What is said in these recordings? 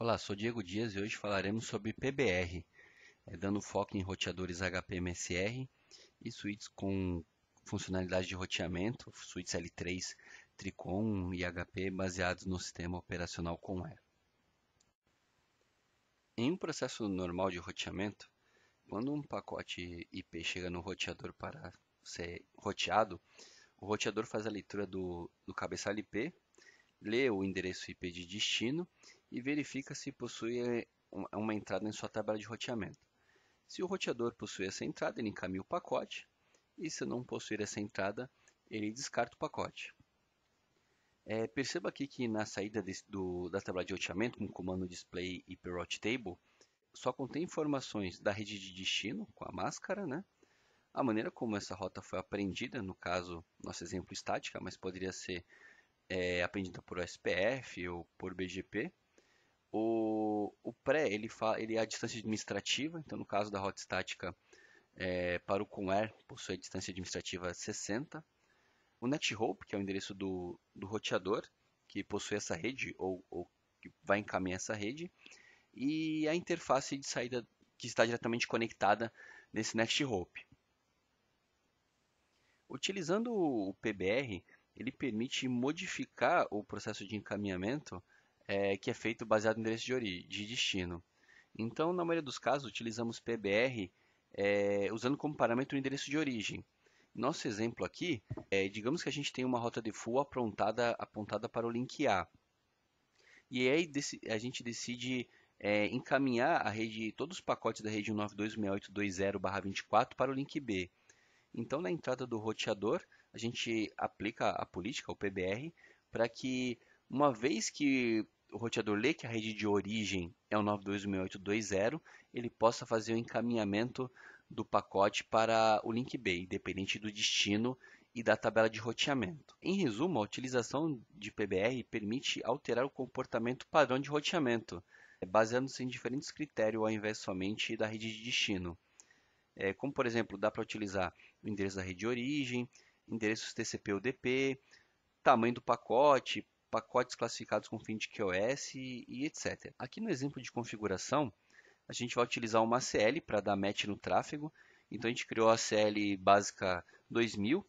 Olá, sou Diego Dias e hoje falaremos sobre PBR, é, dando foco em roteadores HP MSR e suítes com funcionalidade de roteamento, suítes L3 Tricom e HP baseados no sistema operacional Conware. Em um processo normal de roteamento, quando um pacote IP chega no roteador para ser roteado, o roteador faz a leitura do, do cabeçalho IP lê o endereço IP de destino e verifica se possui é, uma entrada em sua tabela de roteamento. Se o roteador possui essa entrada, ele encaminha o pacote, e se não possuir essa entrada, ele descarta o pacote. É, perceba aqui que na saída desse, do, da tabela de roteamento, com o comando display IP route table, só contém informações da rede de destino, com a máscara, né? a maneira como essa rota foi aprendida, no caso, nosso exemplo estática, mas poderia ser é, aprendida por SPF ou por BGP. O, o pré ele, ele é a distância administrativa, então no caso da rota estática é, para o ConAir possui a distância administrativa 60. O NetHope, que é o endereço do, do roteador, que possui essa rede ou, ou que vai encaminhar essa rede, e a interface de saída que está diretamente conectada nesse NetHope. Utilizando o PBR, ele permite modificar o processo de encaminhamento é, que é feito baseado no endereço de, origem, de destino. Então, na maioria dos casos, utilizamos PBR é, usando como parâmetro o endereço de origem. Nosso exemplo aqui, é, digamos que a gente tem uma rota de full aprontada, apontada para o link A. E aí a gente decide é, encaminhar a rede, todos os pacotes da rede 192.6820/24 para o link B. Então, na entrada do roteador, a gente aplica a política, o PBR, para que uma vez que o roteador lê que a rede de origem é o 9216820, ele possa fazer o encaminhamento do pacote para o link B, independente do destino e da tabela de roteamento. Em resumo, a utilização de PBR permite alterar o comportamento padrão de roteamento, é, baseando-se em diferentes critérios ao invés somente da rede de destino. É, como, por exemplo, dá para utilizar o endereço da rede de origem, endereços TCP/UDP, tamanho do pacote, pacotes classificados com fim de QoS e etc. Aqui no exemplo de configuração, a gente vai utilizar uma ACL para dar match no tráfego. Então a gente criou a ACL básica 2000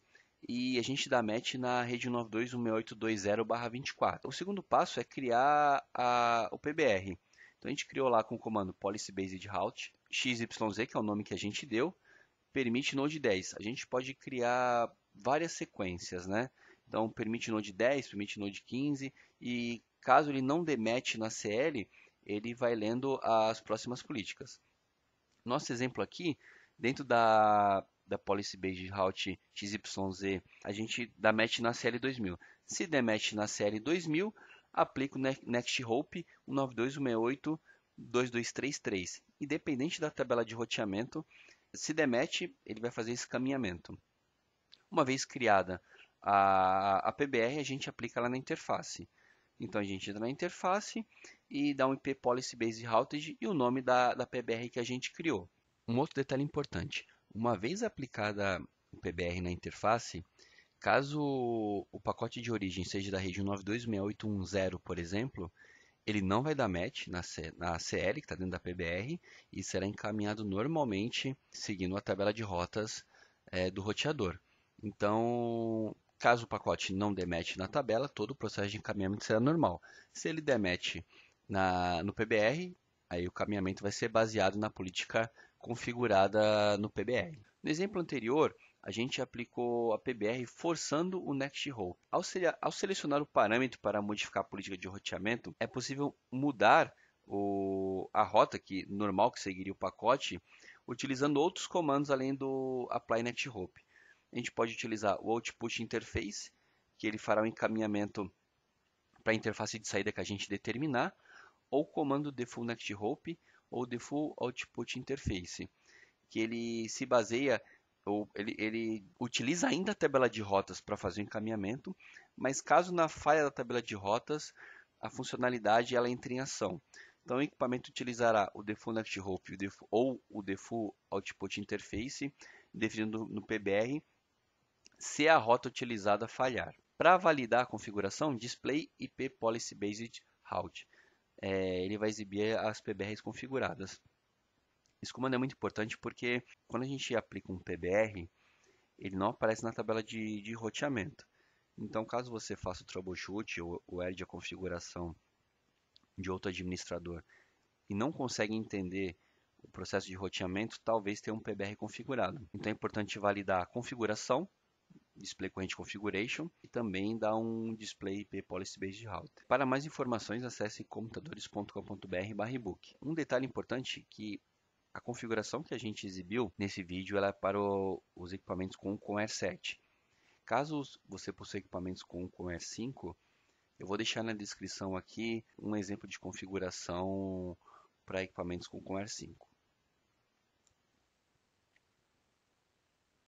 e a gente dá match na rede 92.16820/24. O segundo passo é criar a, o PBR. Então a gente criou lá com o comando policy based route xyz, que é o nome que a gente deu, permite node 10. A gente pode criar várias sequências, né? Então, permite node 10, permite node 15, e caso ele não demete na CL, ele vai lendo as próximas políticas. Nosso exemplo aqui, dentro da, da Policy Based Route XYZ, a gente dá match na CL2000. Se der match na CL2000, aplica o Next Hope 192.168.2.233. Independente da tabela de roteamento, se der match, ele vai fazer esse caminhamento. Uma vez criada a, a PBR, a gente aplica ela na interface. Então a gente entra na interface e dá um IP Policy Based Routed e o nome da, da PBR que a gente criou. Um outro detalhe importante: uma vez aplicada o PBR na interface, caso o pacote de origem seja da rede 926810, por exemplo, ele não vai dar match na, C, na CL que está dentro da PBR e será encaminhado normalmente seguindo a tabela de rotas é, do roteador. Então, caso o pacote não demete na tabela, todo o processo de encaminhamento será normal. Se ele demete na, no PBR, aí o caminhamento vai ser baseado na política configurada no PBR. No exemplo anterior, a gente aplicou a PBR forçando o next row. Ao, se, ao selecionar o parâmetro para modificar a política de roteamento, é possível mudar o, a rota que normal que seguiria o pacote, utilizando outros comandos além do apply next hope a gente pode utilizar o Output Interface, que ele fará o um encaminhamento para a interface de saída que a gente determinar, ou o comando Default Next Hope, ou Default Output Interface, que ele se baseia, ou ele, ele utiliza ainda a tabela de rotas para fazer o encaminhamento, mas caso na falha da tabela de rotas, a funcionalidade ela entra em ação. Então, o equipamento utilizará o Default Next Hope ou o Default Output Interface, definido no PBR, se a rota utilizada falhar. Para validar a configuração, display IP Policy Based Route. É, ele vai exibir as PBRs configuradas. Esse comando é muito importante porque quando a gente aplica um PBR, ele não aparece na tabela de, de roteamento. Então, caso você faça o troubleshoot ou, ou herde a configuração de outro administrador e não consegue entender o processo de roteamento, talvez tenha um PBR configurado. Então, é importante validar a configuração Display Current Configuration e também dá um Display IP Policy Based Router. Para mais informações, acesse computadores.com.br/book. Um detalhe importante é que a configuração que a gente exibiu nesse vídeo é para o, os equipamentos com o Comer 7. Caso você possua equipamentos com o Comer 5, eu vou deixar na descrição aqui um exemplo de configuração para equipamentos com o Comer 5.